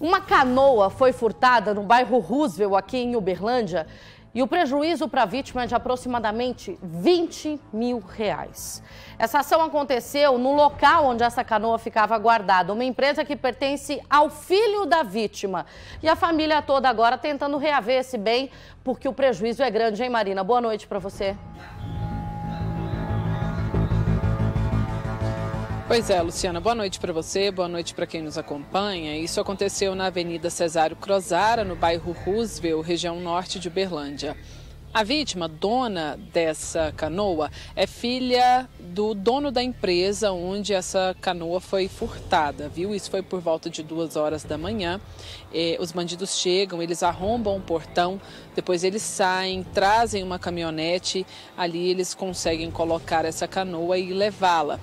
Uma canoa foi furtada no bairro Roosevelt, aqui em Uberlândia, e o prejuízo para a vítima é de aproximadamente 20 mil reais. Essa ação aconteceu no local onde essa canoa ficava guardada, uma empresa que pertence ao filho da vítima. E a família toda agora tentando reaver esse bem, porque o prejuízo é grande, hein, Marina? Boa noite para você. Pois é, Luciana, boa noite para você, boa noite para quem nos acompanha. Isso aconteceu na Avenida Cesário Crozara, no bairro Roosevelt, região norte de Uberlândia. A vítima, dona dessa canoa, é filha do dono da empresa onde essa canoa foi furtada, viu? Isso foi por volta de duas horas da manhã. Eh, os bandidos chegam, eles arrombam o portão, depois eles saem, trazem uma caminhonete, ali eles conseguem colocar essa canoa e levá-la.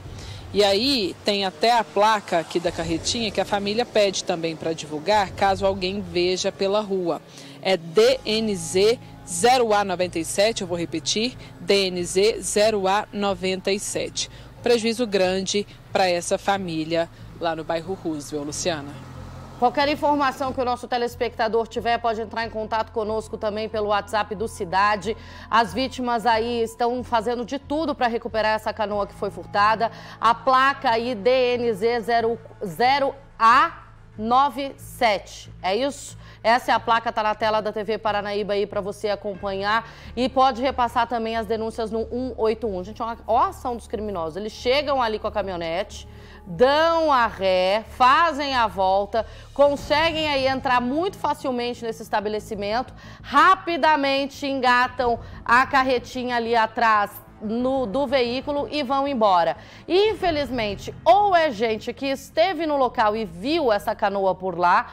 E aí tem até a placa aqui da carretinha que a família pede também para divulgar caso alguém veja pela rua. É DNZ 0A97, eu vou repetir, DNZ 0A97. Prejuízo grande para essa família lá no bairro Roosevelt, Luciana. Qualquer informação que o nosso telespectador tiver, pode entrar em contato conosco também pelo WhatsApp do Cidade. As vítimas aí estão fazendo de tudo para recuperar essa canoa que foi furtada. A placa aí DNZ 0A 97. É isso? Essa é a placa, tá na tela da TV Paranaíba aí para você acompanhar e pode repassar também as denúncias no 181. Gente, olha a ação dos criminosos. Eles chegam ali com a caminhonete, dão a ré, fazem a volta, conseguem aí entrar muito facilmente nesse estabelecimento, rapidamente engatam a carretinha ali atrás no, do veículo e vão embora. infelizmente, ou é gente que esteve no local e viu essa canoa por lá,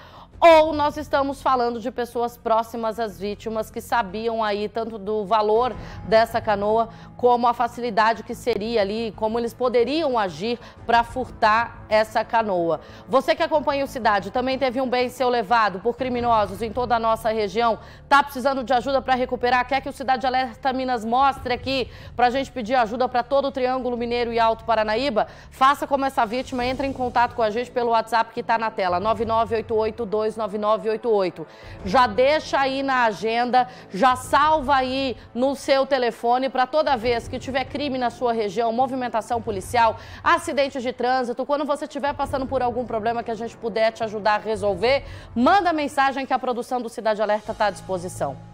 ou nós estamos falando de pessoas próximas às vítimas que sabiam aí tanto do valor dessa canoa como a facilidade que seria ali, como eles poderiam agir para furtar essa canoa. Você que acompanha o Cidade também teve um bem seu levado por criminosos em toda a nossa região, tá precisando de ajuda para recuperar, quer que o Cidade Alerta Minas mostre aqui para a gente pedir ajuda para todo o Triângulo Mineiro e Alto Paranaíba? Faça como essa vítima, entre em contato com a gente pelo WhatsApp que está na tela, 99882 9988. Já deixa aí na agenda, já salva aí no seu telefone para toda vez que tiver crime na sua região, movimentação policial, acidentes de trânsito, quando você estiver passando por algum problema que a gente puder te ajudar a resolver, manda mensagem que a produção do Cidade Alerta está à disposição.